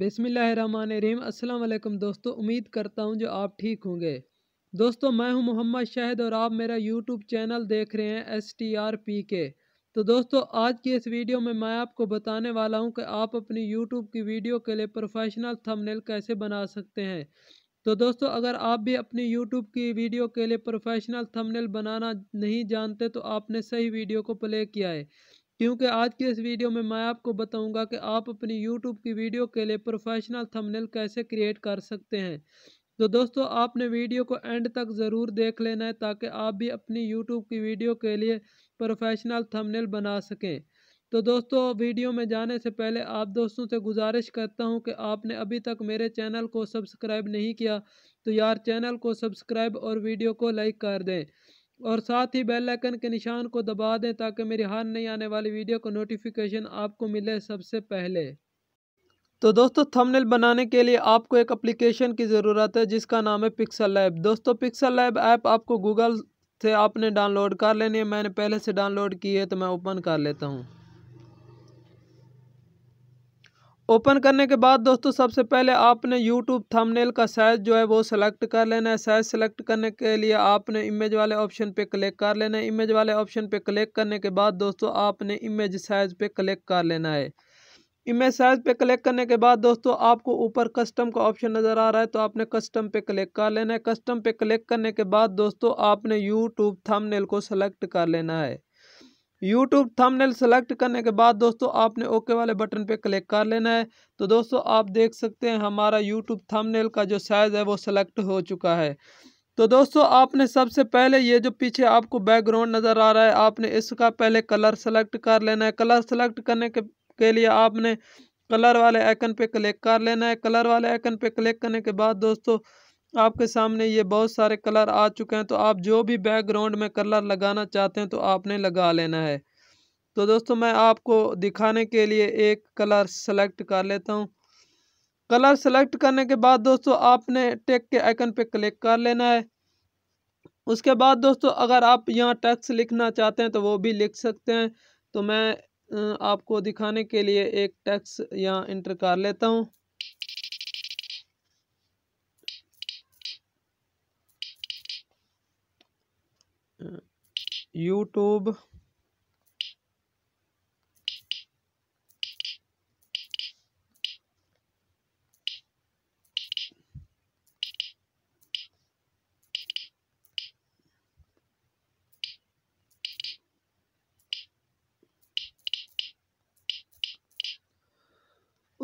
बिसमीम अल्लाम दोस्तों उम्मीद करता हूँ जो आप ठीक होंगे दोस्तों मैं हूँ मोहम्मद शाहिद और आप मेरा यूट्यूब चैनल देख रहे हैं एस टी आर पी के तो दोस्तों आज की इस वीडियो में मैं आपको बताने वाला हूँ कि आप अपनी यूट्यूब की वीडियो के लिए प्रोफेशनल थंबनेल कैसे बना सकते हैं तो दोस्तों अगर आप भी अपनी यूट्यूब की वीडियो के लिए प्रोफेशनल थमनेल बनाना नहीं जानते तो आपने सही वीडियो को प्ले किया है क्योंकि आज की इस वीडियो में मैं आपको बताऊंगा कि आप अपनी YouTube की वीडियो के लिए प्रोफेशनल थंबनेल कैसे क्रिएट कर सकते हैं तो दोस्तों आपने वीडियो को एंड तक ज़रूर देख लेना है ताकि आप भी अपनी यूट्यूब की वीडियो के लिए प्रोफेशनल थंबनेल बना सकें तो दोस्तों वीडियो में जाने से पहले आप दोस्तों से गुजारिश करता हूं कि आपने अभी तक मेरे चैनल को सब्सक्राइब नहीं किया तो यार चैनल को सब्सक्राइब और वीडियो को लाइक कर दें और साथ ही बेल आइकन के निशान को दबा दें ताकि मेरी हर नई आने वाली वीडियो को नोटिफिकेशन आपको मिले सबसे पहले तो दोस्तों थंबनेल बनाने के लिए आपको एक एप्लीकेशन की ज़रूरत है जिसका नाम है पिक्सल लैब दोस्तों पिक्सल लैब ऐप आपको गूगल से आपने डाउनलोड कर लेनी है मैंने पहले से डाउनलोड की है तो मैं ओपन कर लेता हूँ ओपन करने के बाद दोस्तों सबसे पहले आपने यूट्यूब थंबनेल का साइज़ जो है वो सिलेक्ट कर लेना है साइज़ सेलेक्ट करने के लिए आपने इमेज वाले ऑप्शन पे क्लिक कर लेना है इमेज वाले ऑप्शन पे क्लिक करने के बाद दोस्तों आपने इमेज साइज़ पे क्लिक कर लेना है इमेज साइज़ पे क्लिक करने के बाद दोस्तों आपको ऊपर कस्टम का ऑप्शन नज़र आ रहा है तो आपने कस्टम पे क्लिक कर लेना है कस्टम पे क्लिक करने के बाद दोस्तों आपने यूट्यूब थंबनेल को सेलेक्ट कर लेना है यूट्यूब थंबनेल सेलेक्ट करने के बाद दोस्तों आपने ओके वाले बटन पे क्लिक कर लेना है तो दोस्तों आप देख सकते हैं हमारा यूट्यूब थंबनेल का जो साइज़ है वो सेलेक्ट हो चुका है तो दोस्तों आपने सबसे पहले ये जो पीछे आपको बैकग्राउंड नज़र आ रहा है आपने इसका पहले कलर सेलेक्ट कर लेना है कलर सेलेक्ट करने के, के लिए आपने कलर वाले आइकन पे क्लिक कर लेना है कलर वाले आइकन पे क्लिक करने के बाद दोस्तों आपके सामने ये बहुत सारे कलर आ चुके हैं तो आप जो भी बैकग्राउंड में कलर लगाना चाहते हैं तो आपने लगा लेना है तो दोस्तों मैं आपको दिखाने के लिए एक कलर सेलेक्ट कर लेता हूँ कलर सेलेक्ट करने के बाद दोस्तों आपने टेक के आइकन पे क्लिक कर लेना है उसके बाद दोस्तों अगर आप यहाँ टेक्स लिखना चाहते हैं तो वो भी लिख सकते हैं तो मैं आपको दिखाने के लिए एक टेक्स यहाँ इंटर कर लेता हूँ यूट्यूब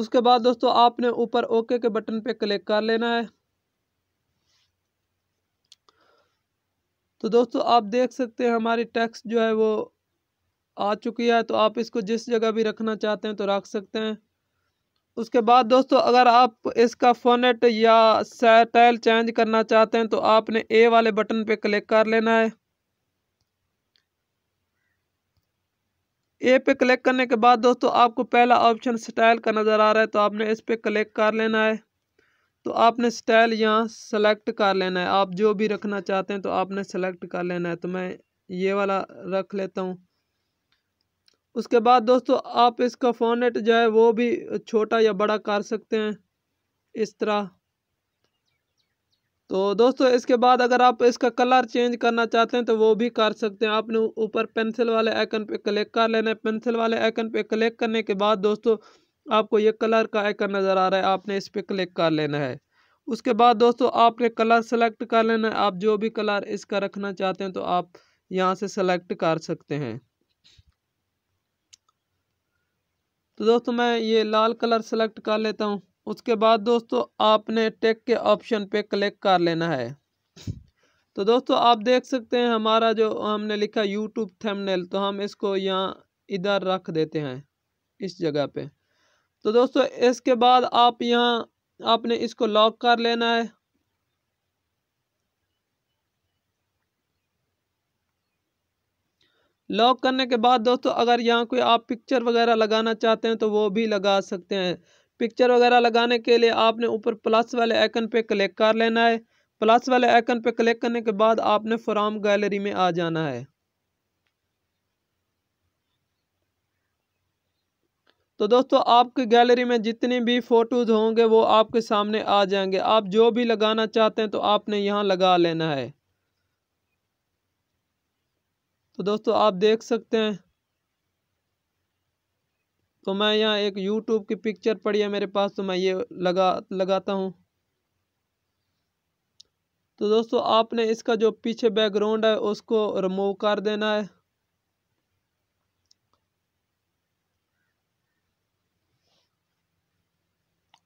उसके बाद दोस्तों आपने ऊपर ओके के बटन पे क्लिक कर लेना है तो दोस्तों आप देख सकते हैं हमारी टैक्स जो है वो आ चुकी है तो आप इसको जिस जगह भी रखना चाहते हैं तो रख सकते हैं उसके बाद दोस्तों अगर आप इसका फोनेट या सैटल चेंज करना चाहते हैं तो आपने ए वाले बटन पे क्लिक कर लेना है ए पे क्लिक करने के बाद दोस्तों आपको पहला ऑप्शन स्टाइल का नज़र आ रहा है तो आपने इस पर क्लिक कर लेना है तो आपने स्टाइल यहाँ सेलेक्ट कर लेना है आप जो भी रखना चाहते हैं तो आपने सेलेक्ट कर लेना है तो मैं ये वाला रख लेता हूँ उसके बाद दोस्तों आप इसका फोनेट जो है वो भी छोटा या बड़ा कर सकते हैं इस तरह तो दोस्तों इसके बाद अगर आप इसका कलर चेंज करना चाहते हैं तो वो भी कर सकते हैं आपने ऊपर पेंसिल वाले आइकन पे क्लिक कर लेना है पेंसिल वाले आइकन पे क्लिक करने के बाद दोस्तों आपको ये कलर का आइकन नज़र आ रहा है आपने इस पर क्लिक कर लेना है उसके बाद दोस्तों आपने कलर सेलेक्ट कर लेना है आप जो भी कलर इसका रखना चाहते हैं तो आप यहाँ से सेलेक्ट कर सकते हैं तो दोस्तों मैं ये लाल कलर सेलेक्ट कर लेता हूँ उसके बाद दोस्तों आपने टेक के ऑप्शन पे क्लिक कर लेना है तो दोस्तों आप देख सकते हैं हमारा जो हमने लिखा यूट्यूब थेमनेल तो हम इसको यहाँ इधर रख देते हैं इस जगह पे तो दोस्तों इसके बाद आप यहाँ आपने इसको लॉक कर लेना है लॉक करने के बाद दोस्तों अगर यहाँ कोई आप पिक्चर वगैरह लगाना चाहते हैं तो वो भी लगा सकते हैं पिक्चर वगैरह लगाने के लिए आपने ऊपर प्लस वाले आइकन पे क्लिक कर लेना है प्लस वाले आइकन पे क्लिक करने के बाद आपने फ्राम गैलरी में आ जाना है तो दोस्तों आपकी गैलरी में जितनी भी फ़ोटोज़ होंगे वो आपके सामने आ जाएंगे आप जो भी लगाना चाहते हैं तो आपने यहाँ लगा लेना है तो दोस्तों आप देख सकते हैं तो मैं यहाँ एक यूट्यूब की पिक्चर पड़ी है मेरे पास तो मैं ये लगा लगाता हूँ तो दोस्तों आपने इसका जो पीछे बैकग्राउंड है उसको रिमूव कर देना है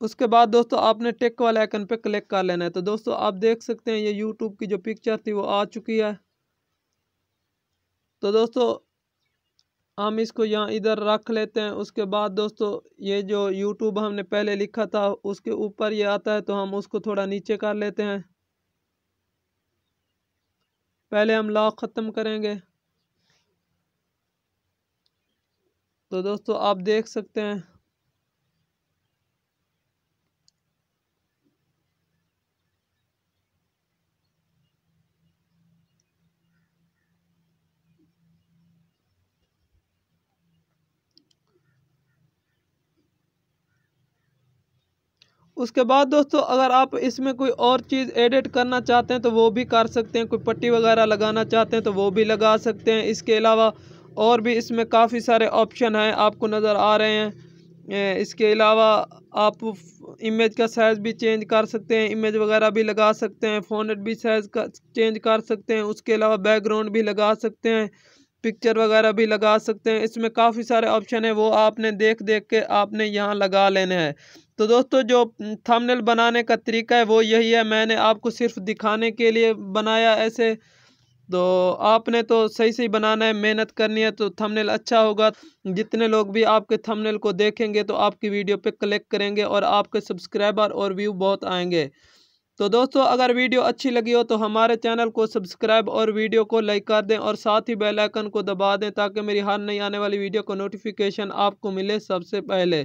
उसके बाद दोस्तों आपने टेक वाले आइकन पे क्लिक कर लेना है तो दोस्तों आप देख सकते हैं ये यूट्यूब की जो पिक्चर थी वो आ चुकी है तो दोस्तों हम इसको यहाँ इधर रख लेते हैं उसके बाद दोस्तों ये जो यूट्यूब हमने पहले लिखा था उसके ऊपर ये आता है तो हम उसको थोड़ा नीचे कर लेते हैं पहले हम लॉ ख़त्म करेंगे तो दोस्तों आप देख सकते हैं उसके बाद दोस्तों अगर आप इसमें कोई और चीज़ एडिट करना चाहते हैं तो वो भी कर सकते हैं कोई पट्टी वगैरह लगाना चाहते हैं तो वो भी लगा सकते हैं इसके अलावा और भी इसमें काफ़ी सारे ऑप्शन हैं आपको नज़र आ रहे हैं इसके अलावा आप इमेज का साइज़ भी चेंज कर सकते हैं इमेज वगैरह भी लगा सकते हैं फोन भी साइज़ का चेंज कर सकते हैं उसके अलावा बैकग्राउंड भी लगा सकते हैं पिक्चर वगैरह भी लगा सकते हैं इसमें काफ़ी सारे ऑप्शन हैं वो आपने देख देख के आपने यहाँ लगा लेने हैं तो दोस्तों जो थंबनेल बनाने का तरीका है वो यही है मैंने आपको सिर्फ दिखाने के लिए बनाया ऐसे तो आपने तो सही सही बनाना है मेहनत करनी है तो थंबनेल अच्छा होगा जितने लोग भी आपके थंबनेल को देखेंगे तो आपकी वीडियो पे क्लिक करेंगे और आपके सब्सक्राइबर और व्यू बहुत आएंगे तो दोस्तों अगर वीडियो अच्छी लगी हो तो हमारे चैनल को सब्सक्राइब और वीडियो को लाइक कर दें और साथ ही बेल आइकन को दबा दें ताकि मेरी हर नई आने वाली वीडियो का नोटिफिकेशन आपको मिले सबसे पहले